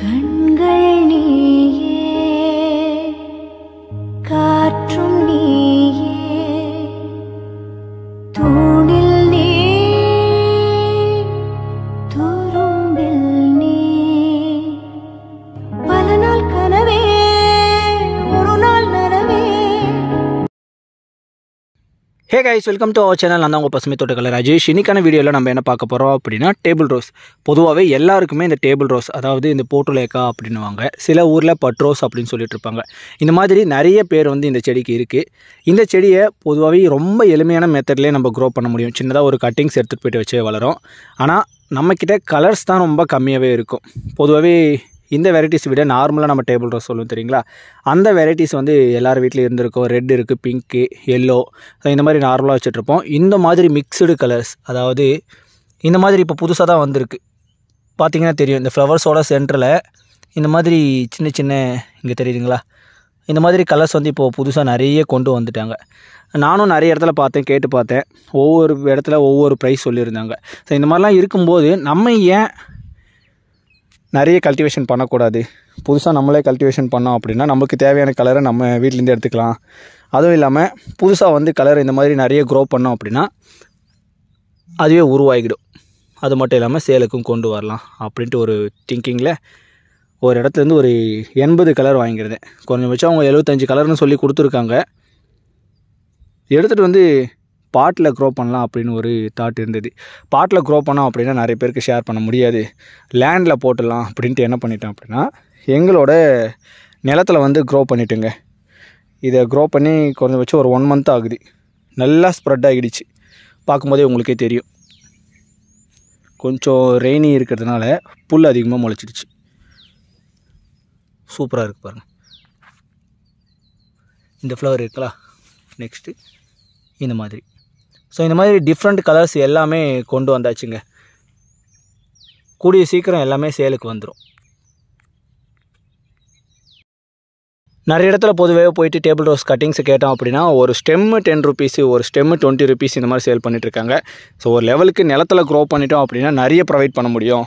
கண்கள் hey guys welcome to our channel நான் உங்கள் பசுமை தோட்டக்கலை ராஜேஷ் இன்னிக்கான வீடியோவில் நம்ம என்ன பார்க்க போகிறோம் அப்படின்னா டேபிள் ரோஸ் பொதுவாகவே எல்லாருக்குமே இந்த டேபிள் ரோஸ் அதாவது இந்த போட்டுலேக்கா அப்படின்னுவாங்க சில ஊரில் பட் ரோஸ் அப்படின்னு சொல்லிட்டு இருப்பாங்க இந்த மாதிரி நிறைய பேர் வந்து இந்த செடிக்கு இருக்குது இந்த செடியை பொதுவாகவே ரொம்ப எளிமையான மெத்தட்லேயே நம்ம க்ரோ பண்ண முடியும் சின்னதாக ஒரு கட்டிங்ஸ் எடுத்துகிட்டு போய்ட்டு வச்சே வளரும் ஆனால் நம்மக்கிட்ட கலர்ஸ் தான் ரொம்ப கம்மியாகவே இருக்கும் பொதுவாகவே இந்த வெரைட்டிஸ் விட நார்மலாக நம்ம டேபிள் ரோஸ் சொல்லுவோம் தெரியுங்களா அந்த வெரைட்டிஸ் வந்து எல்லார் வீட்லேயும் இருந்திருக்கும் ரெட் இருக்குது பிங்க்கு எல்லோ இந்த மாதிரி நார்மலாக வச்சுட்ருப்போம் இந்த மாதிரி மிக்சடு கலர்ஸ் அதாவது இந்த மாதிரி இப்போ புதுசாக தான் வந்திருக்கு பார்த்திங்கன்னா தெரியும் இந்த ஃப்ளவர்ஸோட சென்டரில் இந்த மாதிரி சின்ன சின்ன இங்கே தெரியுதுங்களா இந்த மாதிரி கலர்ஸ் வந்து இப்போது புதுசாக நிறைய கொண்டு வந்துட்டாங்க நானும் நிறைய இடத்துல பார்த்தேன் கேட்டு பார்த்தேன் ஒவ்வொரு இடத்துல ஒவ்வொரு ப்ரைஸ் சொல்லியிருந்தாங்க ஸோ இந்த மாதிரிலாம் இருக்கும்போது நம்ம ஏன் நிறைய கல்டிவேஷன் பண்ணக்கூடாது புதுசாக நம்மளே கல்டிவேஷன் பண்ணோம் அப்படின்னா நமக்கு தேவையான கலரை நம்ம வீட்டிலேருந்து எடுத்துக்கலாம் அதுவும் இல்லாமல் புதுசாக வந்து கலர் இந்த மாதிரி நிறைய க்ரோ பண்ணோம் அப்படின்னா அதுவே உருவாகிடும் அது மட்டும் இல்லாமல் சேலுக்கும் கொண்டு வரலாம் அப்படின்ட்டு ஒரு திங்கிங்கில் ஒரு இடத்துலேருந்து ஒரு எண்பது கலர் கொஞ்சம் குறைஞ்சபட்சம் அவங்க எழுபத்தஞ்சு கலர்னு சொல்லி கொடுத்துருக்காங்க எடுத்துகிட்டு வந்து பாட்டில் க்ரோ பண்ணலாம் அப்படின்னு ஒரு தாட் இருந்தது பாட்டில் க்ரோ பண்ணோம் அப்படின்னா நிறைய பேருக்கு ஷேர் பண்ண முடியாது லேண்டில் போட்டுடலாம் அப்படின்ட்டு என்ன பண்ணிட்டேன் அப்படின்னா எங்களோட நிலத்தில் வந்து க்ரோ பண்ணிட்டுங்க இதை க்ரோ பண்ணி குறைஞ்ச வச்சு ஒரு ஒன் மந்த் ஆகுது நல்லா ஸ்ப்ரெட் ஆகிடுச்சு பார்க்கும்போதே உங்களுக்கே தெரியும் கொஞ்சம் ரெய்னி இருக்கிறதுனால புல் அதிகமாக முளைச்சிடுச்சு சூப்பராக இருக்குது பாருங்கள் இந்த ஃப்ளவர் இருக்குல்ல நெக்ஸ்ட்டு இந்த மாதிரி ஸோ இந்த மாதிரி டிஃப்ரெண்ட் கலர்ஸ் எல்லாமே கொண்டு வந்தாச்சுங்க கூடிய சீக்கிரம் எல்லாமே சேலுக்கு வந்துடும் நிறைய இடத்துல பொதுவாகவே போயிட்டு டேபிள் ரோஸ் கட்டிங்ஸ் கேட்டோம் அப்படின்னா ஒரு ஸ்டெம்மு டென் ருபீஸு ஒரு ஸ்டெம்மு டுவெண்ட்டி ருபீஸ் இந்த மாதிரி சேல் பண்ணிகிட்ருக்காங்க ஸோ ஒரு லெவலுக்கு நிலத்தில் க்ரோ பண்ணிட்டோம் அப்படின்னா நிறைய ப்ரொவைட் பண்ண முடியும்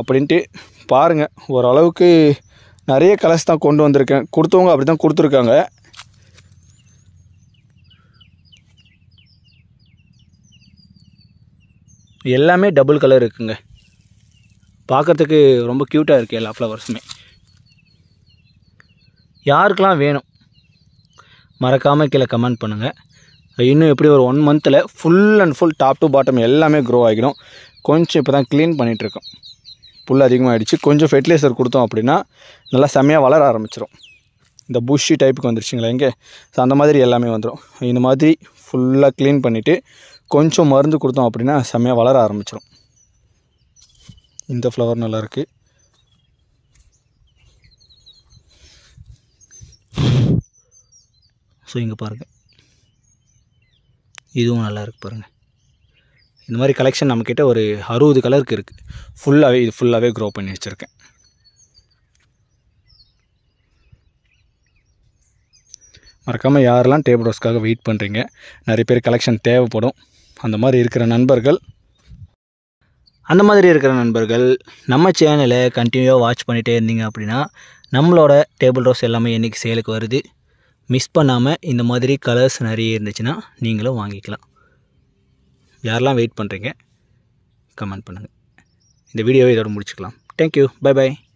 அப்படின்ட்டு பாருங்கள் ஓரளவுக்கு நிறைய கலர்ஸ் தான் கொண்டு வந்திருக்கேன் கொடுத்தவங்க அப்படி தான் கொடுத்துருக்காங்க எல்லாமே டபுள் கலர் இருக்குங்க பார்க்குறதுக்கு ரொம்ப க்யூட்டாக இருக்குது எல்லா ஃப்ளவர்ஸுமே யாருக்கெல்லாம் வேணும் மறக்காமல் கீழே கமெண்ட் பண்ணுங்கள் இன்னும் எப்படி ஒரு ஒன் மந்தில் full and full top to bottom எல்லாமே க்ரோ ஆகிடும் கொஞ்சம் இப்போ தான் க்ளீன் பண்ணிகிட்ருக்கோம் புல் அதிகமாகிடுச்சு கொஞ்சம் ஃபெர்டிலைசர் கொடுத்தோம் அப்படின்னா நல்லா செம்மையாக வளர ஆரம்பிச்சிடும் இந்த புஷ்ஷி டைப்புக்கு வந்துருச்சுங்களா இங்கே ஸோ அந்த மாதிரி எல்லாமே வந்துடும் இந்த மாதிரி ஃபுல்லாக க்ளீன் பண்ணிவிட்டு கொஞ்சம் மருந்து கொடுத்தோம் அப்படின்னா செம்மையாக வளர ஆரம்பிச்சிடும் இந்த ஃப்ளவர் நல்லாயிருக்கு ஸோ இங்கே பாருங்கள் இதுவும் நல்லா இருக்குது பாருங்கள் இந்த மாதிரி கலெக்ஷன் நம்மக்கிட்ட ஒரு அறுபது கலருக்கு இருக்குது ஃபுல்லாகவே இது ஃபுல்லாகவே க்ரோ பண்ணி வச்சுருக்கேன் மறக்காமல் யாரெல்லாம் டேபிள் ரோஸ்க்காக வெயிட் பண்ணுறீங்க நிறைய பேர் கலெக்ஷன் தேவைப்படும் அந்த மாதிரி இருக்கிற நண்பர்கள் அந்த மாதிரி இருக்கிற நண்பர்கள் நம்ம சேனலை கண்டினியூவாக வாட்ச் பண்ணிகிட்டே இருந்தீங்க அப்படின்னா நம்மளோட டேபிள் ரோஸ் எல்லாமே என்றைக்கு சேலுக்கு வருது மிஸ் பண்ணாமல் இந்த மாதிரி கலர்ஸ் நிறைய இருந்துச்சுன்னா நீங்களும் வாங்கிக்கலாம் யாரெல்லாம் வெயிட் பண்ணுறீங்க கமெண்ட் பண்ணுங்கள் இந்த வீடியோவை இதோட முடிச்சுக்கலாம் தேங்க்யூ பை பாய்